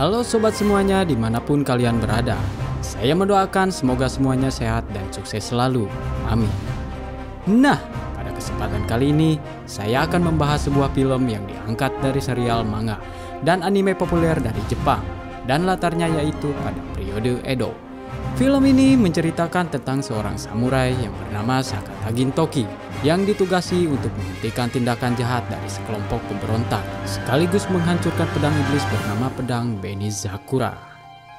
Halo sobat semuanya dimanapun kalian berada Saya mendoakan semoga semuanya sehat dan sukses selalu Amin Nah pada kesempatan kali ini Saya akan membahas sebuah film yang diangkat dari serial manga Dan anime populer dari Jepang Dan latarnya yaitu pada periode Edo Film ini menceritakan tentang seorang samurai yang bernama Sakata Toki yang ditugasi untuk menghentikan tindakan jahat dari sekelompok pemberontak, sekaligus menghancurkan pedang iblis bernama pedang Beni Zakura.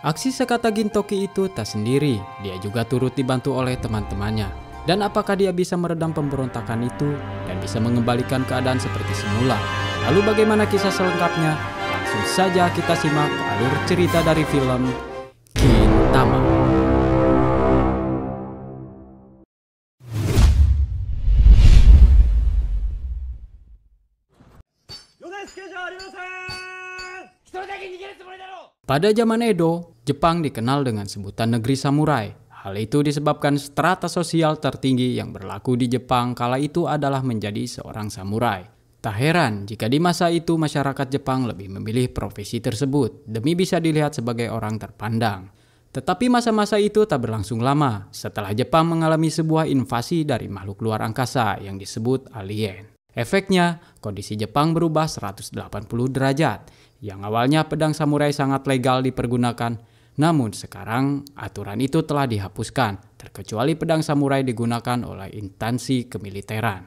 Aksi Sakata Gintoki itu tak sendiri, dia juga turut dibantu oleh teman-temannya. Dan apakah dia bisa meredam pemberontakan itu dan bisa mengembalikan keadaan seperti semula? Lalu bagaimana kisah selengkapnya? Langsung saja kita simak alur cerita dari film Pada zaman Edo, Jepang dikenal dengan sebutan negeri samurai. Hal itu disebabkan strata sosial tertinggi yang berlaku di Jepang kala itu adalah menjadi seorang samurai. Tak heran jika di masa itu masyarakat Jepang lebih memilih profesi tersebut demi bisa dilihat sebagai orang terpandang. Tetapi masa-masa itu tak berlangsung lama setelah Jepang mengalami sebuah invasi dari makhluk luar angkasa yang disebut alien. Efeknya, kondisi Jepang berubah 180 derajat yang awalnya pedang samurai sangat legal dipergunakan, namun sekarang aturan itu telah dihapuskan, terkecuali pedang samurai digunakan oleh instansi kemiliteran.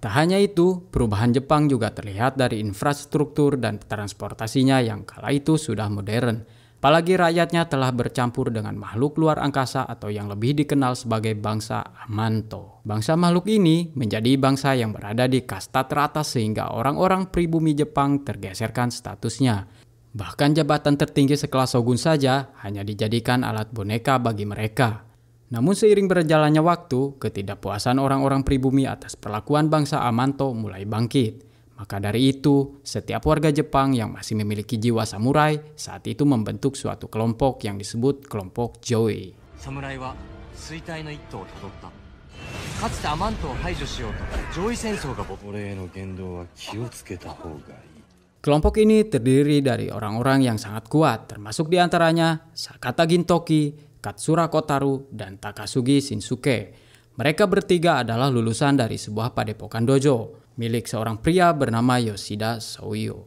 Tak hanya itu, perubahan Jepang juga terlihat dari infrastruktur dan transportasinya yang kala itu sudah modern apalagi rakyatnya telah bercampur dengan makhluk luar angkasa atau yang lebih dikenal sebagai bangsa Amanto. Bangsa makhluk ini menjadi bangsa yang berada di kasta teratas sehingga orang-orang pribumi Jepang tergeserkan statusnya. Bahkan jabatan tertinggi sekelas Shogun saja hanya dijadikan alat boneka bagi mereka. Namun seiring berjalannya waktu, ketidakpuasan orang-orang pribumi atas perlakuan bangsa Amanto mulai bangkit. Maka dari itu, setiap warga Jepang yang masih memiliki jiwa samurai saat itu membentuk suatu kelompok yang disebut kelompok Joey. Samurai wa suitai no itto o ga. Kelompok ini terdiri dari orang-orang yang sangat kuat, termasuk diantaranya Sakata Gintoki, Katsura Kotaru, dan Takasugi Shinsuke. Mereka bertiga adalah lulusan dari sebuah padepokan dojo milik seorang pria bernama Yoshida Soyo.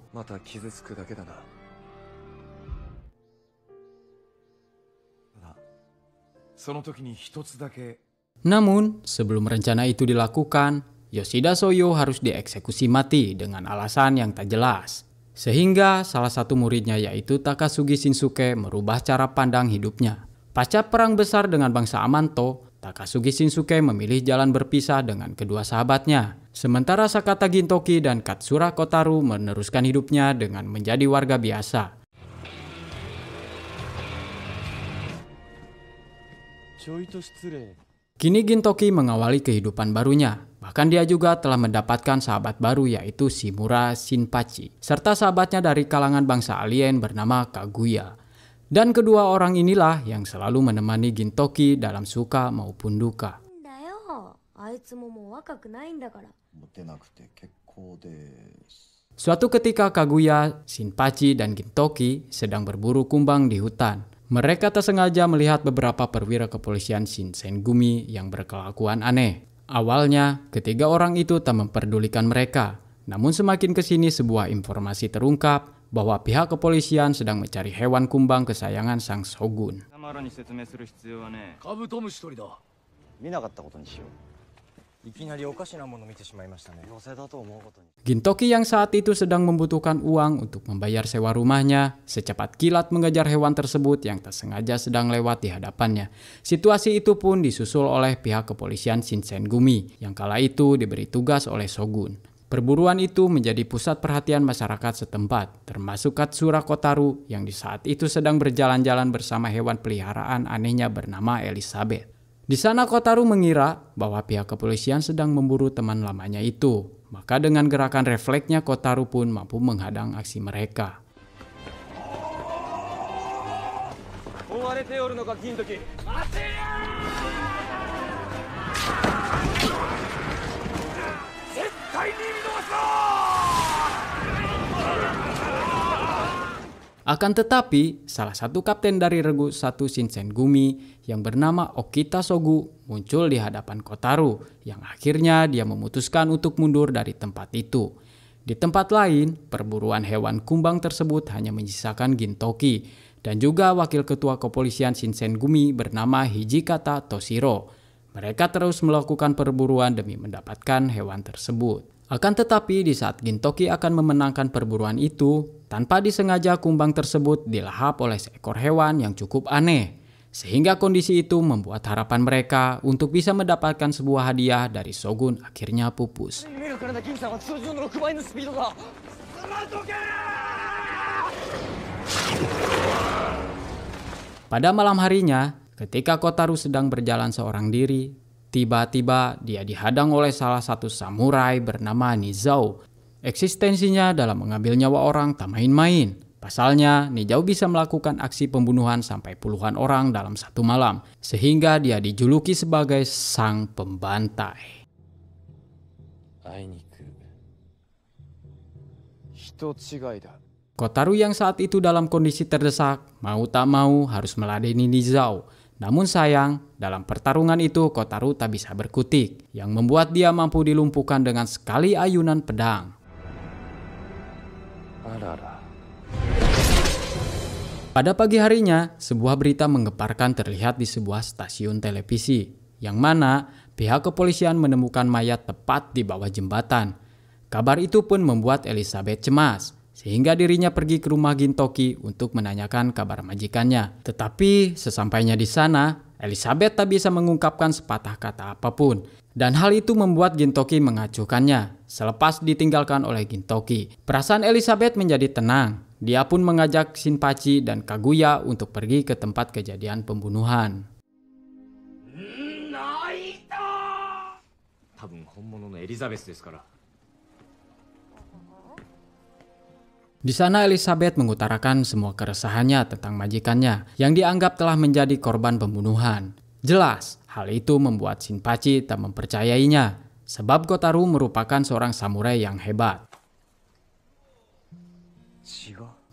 Namun, sebelum rencana itu dilakukan, Yoshida Soyo harus dieksekusi mati dengan alasan yang tak jelas. Sehingga salah satu muridnya yaitu Takasugi Shinsuke merubah cara pandang hidupnya. Pasca perang besar dengan bangsa Amanto, Takasugi Shinsuke memilih jalan berpisah dengan kedua sahabatnya. Sementara Sakata Gintoki dan Katsura Kotaru meneruskan hidupnya dengan menjadi warga biasa. Kini Gintoki mengawali kehidupan barunya. Bahkan dia juga telah mendapatkan sahabat baru yaitu Shimura Shinpachi, serta sahabatnya dari kalangan bangsa alien bernama Kaguya. Dan kedua orang inilah yang selalu menemani Gintoki dalam suka maupun duka. Suatu ketika Kaguya, Shinpachi, dan Gintoki sedang berburu kumbang di hutan. Mereka tersengaja melihat beberapa perwira kepolisian Shinsengumi yang berkelakuan aneh. Awalnya, ketiga orang itu tak memperdulikan mereka. Namun semakin kesini sebuah informasi terungkap bahwa pihak kepolisian sedang mencari hewan kumbang kesayangan sang shogun. Gintoki yang saat itu sedang membutuhkan uang untuk membayar sewa rumahnya, secepat kilat mengejar hewan tersebut yang tak sengaja sedang lewat di hadapannya. Situasi itu pun disusul oleh pihak kepolisian Shinsengumi yang kala itu diberi tugas oleh Shogun. Perburuan itu menjadi pusat perhatian masyarakat setempat, termasuk Katsura Kotaru yang di saat itu sedang berjalan-jalan bersama hewan peliharaan anehnya bernama Elizabeth. Di sana Kotaru mengira bahwa pihak kepolisian sedang memburu teman lamanya itu, maka dengan gerakan refleksnya Kotaru pun mampu menghadang aksi mereka. Oh, Akan tetapi, salah satu kapten dari regu satu Shinsen Gumi yang bernama Okita Sogu muncul di hadapan Kotaru yang akhirnya dia memutuskan untuk mundur dari tempat itu. Di tempat lain, perburuan hewan kumbang tersebut hanya menyisakan Gintoki dan juga wakil ketua kepolisian Shinsen Gumi bernama Hijikata Toshiro. Mereka terus melakukan perburuan demi mendapatkan hewan tersebut. Akan tetapi di saat Gintoki akan memenangkan perburuan itu, tanpa disengaja kumbang tersebut dilahap oleh seekor hewan yang cukup aneh. Sehingga kondisi itu membuat harapan mereka untuk bisa mendapatkan sebuah hadiah dari Shogun akhirnya pupus. Pada malam harinya, ketika Kotaru sedang berjalan seorang diri, Tiba-tiba dia dihadang oleh salah satu samurai bernama Nizao. Eksistensinya dalam mengambil nyawa orang tak main-main. Pasalnya, Nizao bisa melakukan aksi pembunuhan sampai puluhan orang dalam satu malam, sehingga dia dijuluki sebagai sang pembantai. Kotaru yang saat itu dalam kondisi terdesak, mau tak mau harus meladeni Nizao. Namun sayang, dalam pertarungan itu Kotaru tak bisa berkutik, yang membuat dia mampu dilumpuhkan dengan sekali ayunan pedang. Pada pagi harinya, sebuah berita menggeparkan terlihat di sebuah stasiun televisi, yang mana pihak kepolisian menemukan mayat tepat di bawah jembatan. Kabar itu pun membuat Elizabeth cemas sehingga dirinya pergi ke rumah Gintoki untuk menanyakan kabar majikannya. Tetapi sesampainya di sana, Elizabeth tak bisa mengungkapkan sepatah kata apapun. Dan hal itu membuat Gintoki mengacuhkannya selepas ditinggalkan oleh Gintoki. Perasaan Elizabeth menjadi tenang. Dia pun mengajak Shinpachi dan Kaguya untuk pergi ke tempat kejadian pembunuhan. Naita! Di sana Elizabeth mengutarakan semua keresahannya tentang majikannya yang dianggap telah menjadi korban pembunuhan. Jelas, hal itu membuat Shinpachi tak mempercayainya sebab Kotaru merupakan seorang samurai yang hebat.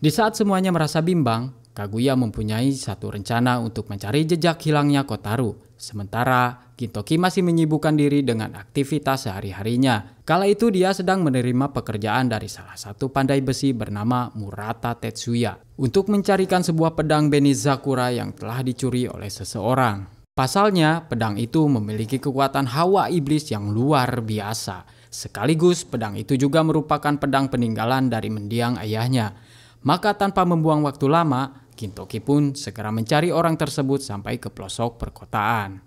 Di saat semuanya merasa bimbang, Kaguya mempunyai satu rencana untuk mencari jejak hilangnya Kotaru Sementara, Gintoki masih menyibukkan diri dengan aktivitas sehari-harinya. Kala itu dia sedang menerima pekerjaan dari salah satu pandai besi bernama Murata Tetsuya untuk mencarikan sebuah pedang Benizakura yang telah dicuri oleh seseorang. Pasalnya, pedang itu memiliki kekuatan hawa iblis yang luar biasa. Sekaligus, pedang itu juga merupakan pedang peninggalan dari mendiang ayahnya. Maka tanpa membuang waktu lama, Kintoki pun segera mencari orang tersebut sampai ke pelosok perkotaan.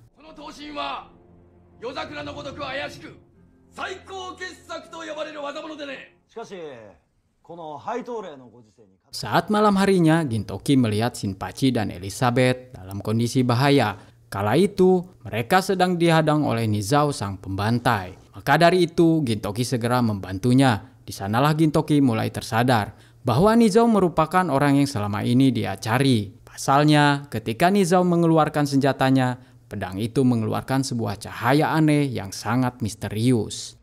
Saat malam harinya, Gintoki melihat Shinpachi dan Elizabeth dalam kondisi bahaya. Kala itu, mereka sedang dihadang oleh Nizao sang pembantai. Maka dari itu, Gintoki segera membantunya. Disanalah Gintoki mulai tersadar bahwa Nizam merupakan orang yang selama ini dia cari. Pasalnya, ketika Nizam mengeluarkan senjatanya, pedang itu mengeluarkan sebuah cahaya aneh yang sangat misterius.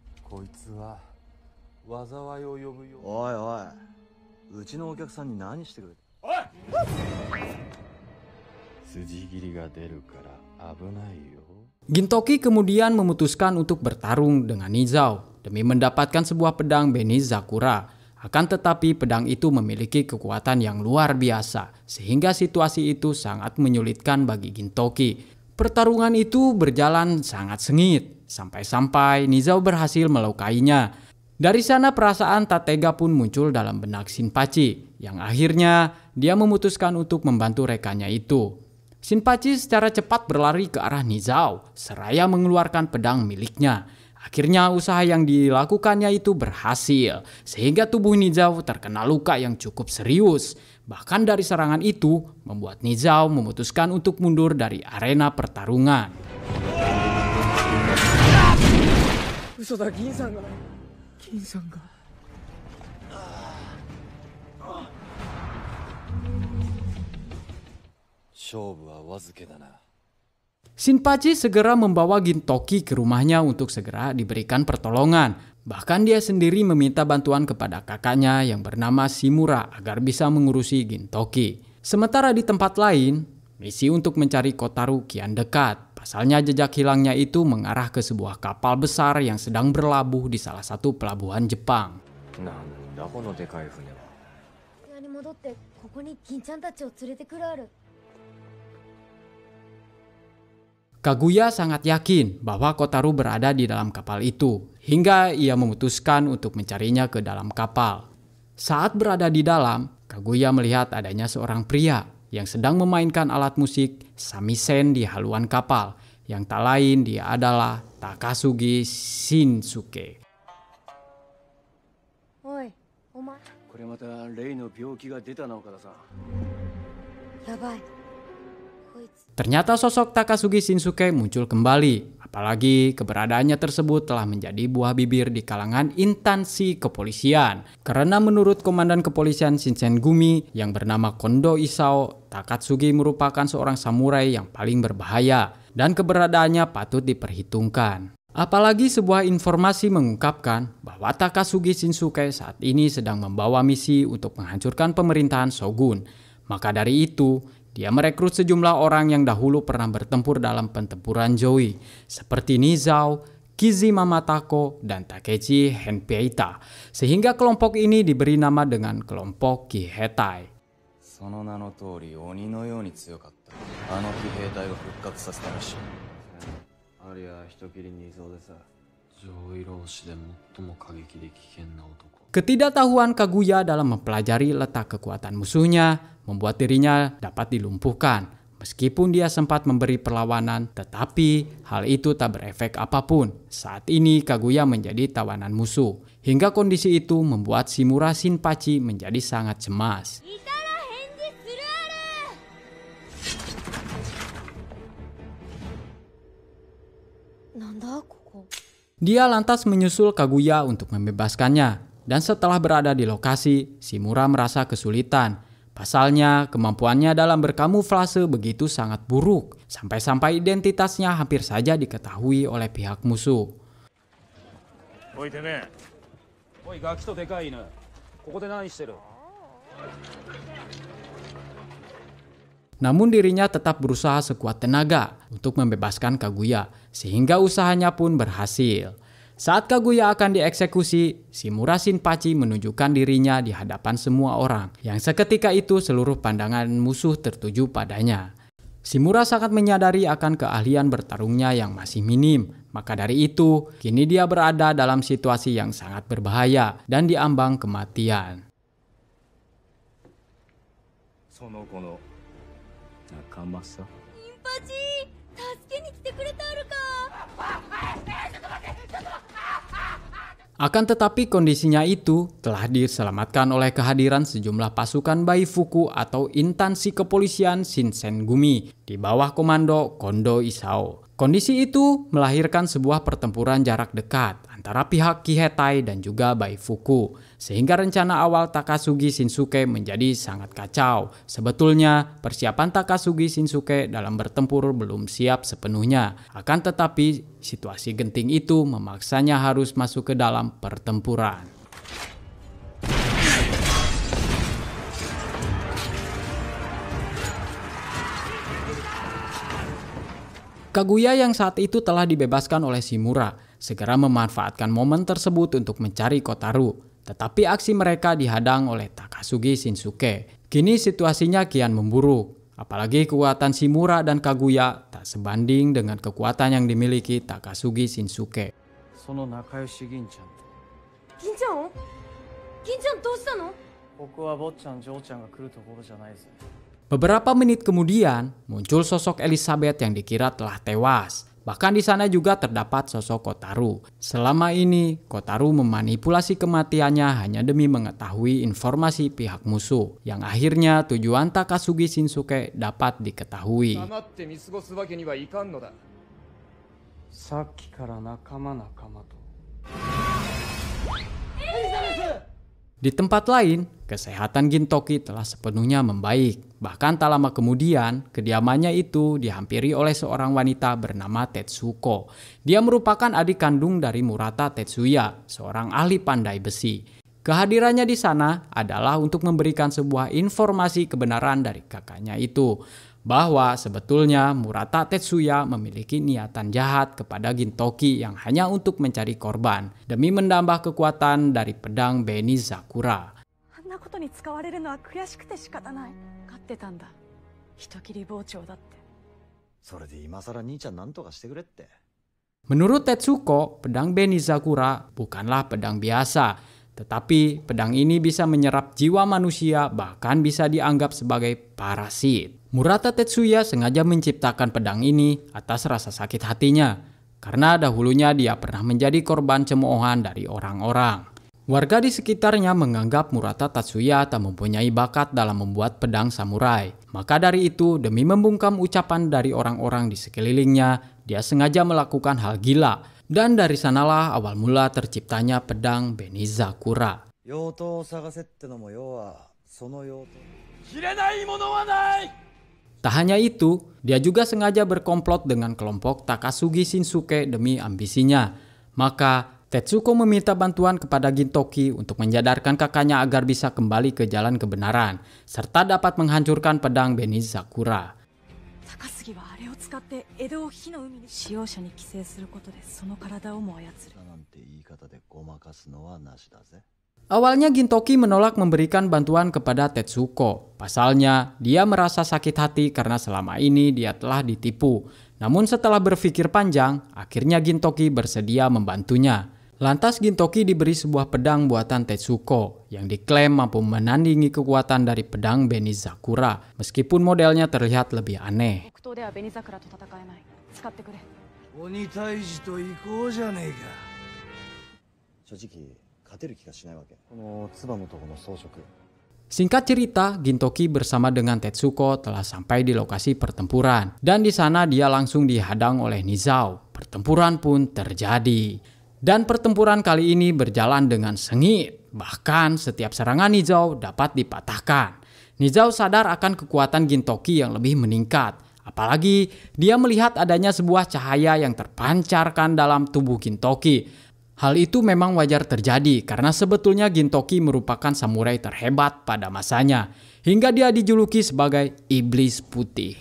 Gintoki kemudian memutuskan untuk bertarung dengan Nizao demi mendapatkan sebuah pedang Beni Zakura akan tetapi pedang itu memiliki kekuatan yang luar biasa, sehingga situasi itu sangat menyulitkan bagi Gintoki. Pertarungan itu berjalan sangat sengit, sampai-sampai Nizao berhasil melukainya. Dari sana perasaan tatega pun muncul dalam benak Shinpachi, yang akhirnya dia memutuskan untuk membantu rekannya itu. Shinpachi secara cepat berlari ke arah Nizao, seraya mengeluarkan pedang miliknya. Akhirnya usaha yang dilakukannya itu berhasil, sehingga tubuh Nizao terkena luka yang cukup serius. Bahkan dari serangan itu, membuat Nizao memutuskan untuk mundur dari arena pertarungan. Shobu Shinpachi segera membawa Gintoki ke rumahnya untuk segera diberikan pertolongan. Bahkan dia sendiri meminta bantuan kepada kakaknya yang bernama Shimura agar bisa mengurusi Gintoki. Sementara di tempat lain, misi untuk mencari Kotaru kian dekat. Pasalnya jejak hilangnya itu mengarah ke sebuah kapal besar yang sedang berlabuh di salah satu pelabuhan Jepang. Nah, Kaguya sangat yakin bahwa Kotaru berada di dalam kapal itu, hingga ia memutuskan untuk mencarinya ke dalam kapal. Saat berada di dalam, Kaguya melihat adanya seorang pria yang sedang memainkan alat musik samisen di haluan kapal, yang tak lain dia adalah Takasugi Shinsuke. Oi, Ternyata sosok Takasugi Shinsuke muncul kembali, apalagi keberadaannya tersebut telah menjadi buah bibir di kalangan intansi kepolisian. Karena menurut Komandan Kepolisian Shinsen Gumi yang bernama Kondo Isao, Takatsugi merupakan seorang samurai yang paling berbahaya dan keberadaannya patut diperhitungkan. Apalagi sebuah informasi mengungkapkan bahwa Takasugi Shinsuke saat ini sedang membawa misi untuk menghancurkan pemerintahan Shogun. Maka dari itu, dia merekrut sejumlah orang yang dahulu pernah bertempur dalam pertempuran Joey, seperti Nizao, Kizi Mamatako, dan Takechi Henpeita, sehingga kelompok ini diberi nama dengan kelompok Kihetai. Ketidaktahuan Kaguya dalam mempelajari letak kekuatan musuhnya membuat dirinya dapat dilumpuhkan. Meskipun dia sempat memberi perlawanan, tetapi hal itu tak berefek apapun. Saat ini Kaguya menjadi tawanan musuh. Hingga kondisi itu membuat Shimura Shinpachi menjadi sangat cemas. Dia lantas menyusul Kaguya untuk membebaskannya. Dan setelah berada di lokasi, Shimura merasa kesulitan. Pasalnya, kemampuannya dalam berkamuflase begitu sangat buruk, sampai-sampai identitasnya hampir saja diketahui oleh pihak musuh. Namun dirinya tetap berusaha sekuat tenaga untuk membebaskan Kaguya, sehingga usahanya pun berhasil. Saat Kaguya akan dieksekusi, si Murasin Pachi menunjukkan dirinya di hadapan semua orang, yang seketika itu seluruh pandangan musuh tertuju padanya. Simura sangat menyadari akan keahlian bertarungnya yang masih minim. Maka dari itu, kini dia berada dalam situasi yang sangat berbahaya dan diambang kematian. Sonoko no Nakamasa akan tetapi kondisinya itu telah diselamatkan oleh kehadiran sejumlah pasukan bayi fuku atau intansi kepolisian Shinsengumi di bawah komando Kondo Isao. Kondisi itu melahirkan sebuah pertempuran jarak dekat antara pihak Kihetai dan juga Baifuku, sehingga rencana awal Takasugi Shinsuke menjadi sangat kacau. Sebetulnya, persiapan Takasugi Shinsuke dalam bertempur belum siap sepenuhnya. Akan tetapi, situasi genting itu memaksanya harus masuk ke dalam pertempuran. Kaguya yang saat itu telah dibebaskan oleh Shimura segera memanfaatkan momen tersebut untuk mencari Kotaru. Tetapi aksi mereka dihadang oleh Takasugi Shinsuke. Kini situasinya kian memburuk. Apalagi kekuatan Shimura dan Kaguya tak sebanding dengan kekuatan yang dimiliki Takasugi Shinsuke. Ginchan. Ginchan? Beberapa menit kemudian, muncul sosok Elizabeth yang dikira telah tewas. Bahkan di sana juga terdapat sosok Kotaru. Selama ini, Kotaru memanipulasi kematiannya hanya demi mengetahui informasi pihak musuh, yang akhirnya tujuan Takasugi Shinsuke dapat diketahui. Elizabeth! Di tempat lain, kesehatan Gintoki telah sepenuhnya membaik. Bahkan tak lama kemudian, kediamannya itu dihampiri oleh seorang wanita bernama Tetsuko. Dia merupakan adik kandung dari Murata Tetsuya, seorang ahli pandai besi. Kehadirannya di sana adalah untuk memberikan sebuah informasi kebenaran dari kakaknya itu bahwa sebetulnya Murata Tetsuya memiliki niatan jahat kepada Gintoki yang hanya untuk mencari korban demi menambah kekuatan dari pedang Beni Zakura. Menurut Tetsuko, pedang Beni Zakura bukanlah pedang biasa, tetapi pedang ini bisa menyerap jiwa manusia bahkan bisa dianggap sebagai parasit. Murata Tetsuya sengaja menciptakan pedang ini atas rasa sakit hatinya, karena dahulunya dia pernah menjadi korban cemoohan dari orang-orang. Warga di sekitarnya menganggap Murata Tetsuya tak mempunyai bakat dalam membuat pedang samurai. Maka dari itu, demi membungkam ucapan dari orang-orang di sekelilingnya, dia sengaja melakukan hal gila. Dan dari sanalah awal mula terciptanya pedang Benizakura. Yoto Tak hanya itu, dia juga sengaja berkomplot dengan kelompok Takasugi Shinsuke demi ambisinya. Maka, Tetsuko meminta bantuan kepada Gintoki untuk menjadarkan kakaknya agar bisa kembali ke jalan kebenaran, serta dapat menghancurkan pedang Beniz Sakura. Takasugi Awalnya Gintoki menolak memberikan bantuan kepada Tetsuko. Pasalnya, dia merasa sakit hati karena selama ini dia telah ditipu. Namun setelah berpikir panjang, akhirnya Gintoki bersedia membantunya. Lantas Gintoki diberi sebuah pedang buatan Tetsuko yang diklaim mampu menandingi kekuatan dari pedang Benizakura, meskipun modelnya terlihat lebih aneh. Singkat cerita, Gintoki bersama dengan Tetsuko telah sampai di lokasi pertempuran. Dan di sana dia langsung dihadang oleh Nizao. Pertempuran pun terjadi. Dan pertempuran kali ini berjalan dengan sengit. Bahkan setiap serangan Nizao dapat dipatahkan. Nizao sadar akan kekuatan Gintoki yang lebih meningkat. Apalagi dia melihat adanya sebuah cahaya yang terpancarkan dalam tubuh Gintoki. Hal itu memang wajar terjadi karena sebetulnya Gintoki merupakan samurai terhebat pada masanya, hingga dia dijuluki sebagai Iblis Putih.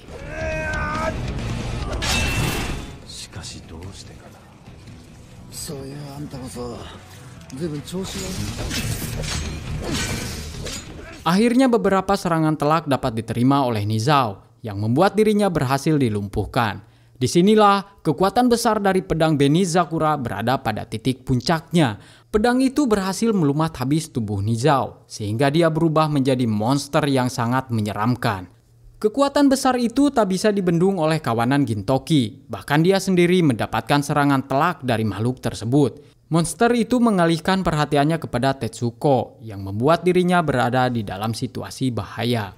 Akhirnya beberapa serangan telak dapat diterima oleh Nizao, yang membuat dirinya berhasil dilumpuhkan. Disinilah kekuatan besar dari pedang Benizakura berada pada titik puncaknya. Pedang itu berhasil melumat habis tubuh Nizao, sehingga dia berubah menjadi monster yang sangat menyeramkan. Kekuatan besar itu tak bisa dibendung oleh kawanan Gintoki, bahkan dia sendiri mendapatkan serangan telak dari makhluk tersebut. Monster itu mengalihkan perhatiannya kepada Tetsuko, yang membuat dirinya berada di dalam situasi bahaya.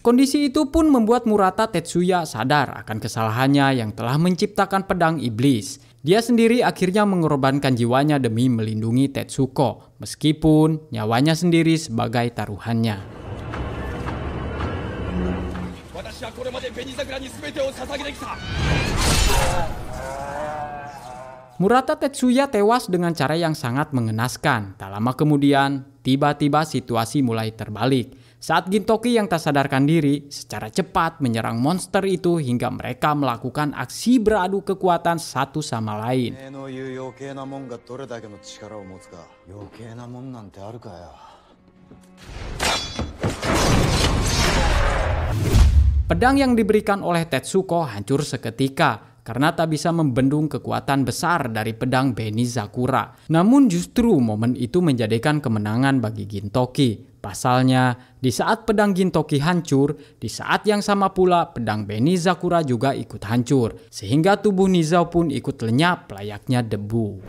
Kondisi itu pun membuat Murata Tetsuya sadar akan kesalahannya yang telah menciptakan pedang iblis. Dia sendiri akhirnya mengorbankan jiwanya demi melindungi Tetsuko, meskipun nyawanya sendiri sebagai taruhannya. Murata Tetsuya tewas dengan cara yang sangat mengenaskan. Tak lama kemudian, tiba-tiba situasi mulai terbalik. Saat Gintoki yang tak sadarkan diri, secara cepat menyerang monster itu hingga mereka melakukan aksi beradu kekuatan satu sama lain. Pedang yang diberikan oleh Tetsuko hancur seketika karena tak bisa membendung kekuatan besar dari pedang Beni Zakura. Namun justru momen itu menjadikan kemenangan bagi Gintoki. Pasalnya, di saat pedang Gintoki hancur, di saat yang sama pula pedang Beni Zakura juga ikut hancur, sehingga tubuh Nizao pun ikut lenyap layaknya debu.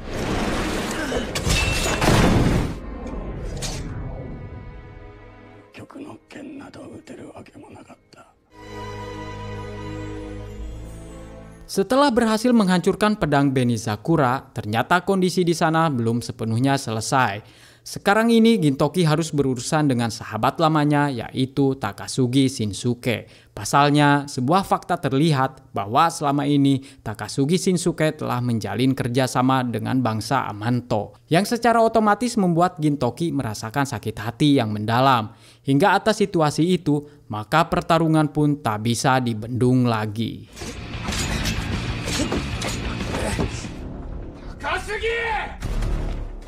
Setelah berhasil menghancurkan pedang Beni Zakura, ternyata kondisi di sana belum sepenuhnya selesai. Sekarang ini Gintoki harus berurusan dengan sahabat lamanya yaitu Takasugi Shinsuke. Pasalnya, sebuah fakta terlihat bahwa selama ini Takasugi Shinsuke telah menjalin kerjasama dengan bangsa Amanto, yang secara otomatis membuat Gintoki merasakan sakit hati yang mendalam. Hingga atas situasi itu, maka pertarungan pun tak bisa dibendung lagi.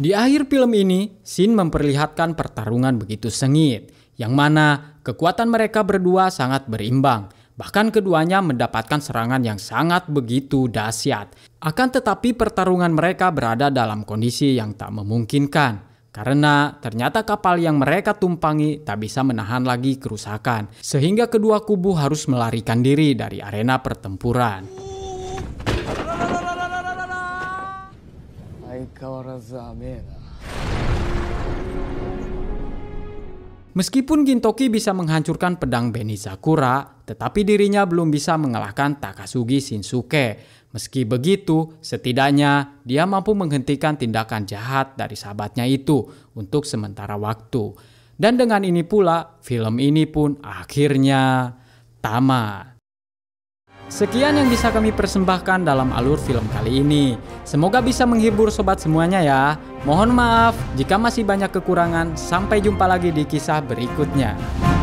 Di akhir film ini, Shin memperlihatkan pertarungan begitu sengit, yang mana kekuatan mereka berdua sangat berimbang. Bahkan keduanya mendapatkan serangan yang sangat begitu dahsyat. Akan tetapi pertarungan mereka berada dalam kondisi yang tak memungkinkan. Karena ternyata kapal yang mereka tumpangi tak bisa menahan lagi kerusakan. Sehingga kedua kubu harus melarikan diri dari arena pertempuran. Meskipun Gintoki bisa menghancurkan pedang Beni Sakura, tetapi dirinya belum bisa mengalahkan Takasugi Shinsuke. Meski begitu, setidaknya dia mampu menghentikan tindakan jahat dari sahabatnya itu untuk sementara waktu. Dan dengan ini pula, film ini pun akhirnya tamat. Sekian yang bisa kami persembahkan dalam alur film kali ini. Semoga bisa menghibur sobat semuanya ya. Mohon maaf jika masih banyak kekurangan. Sampai jumpa lagi di kisah berikutnya.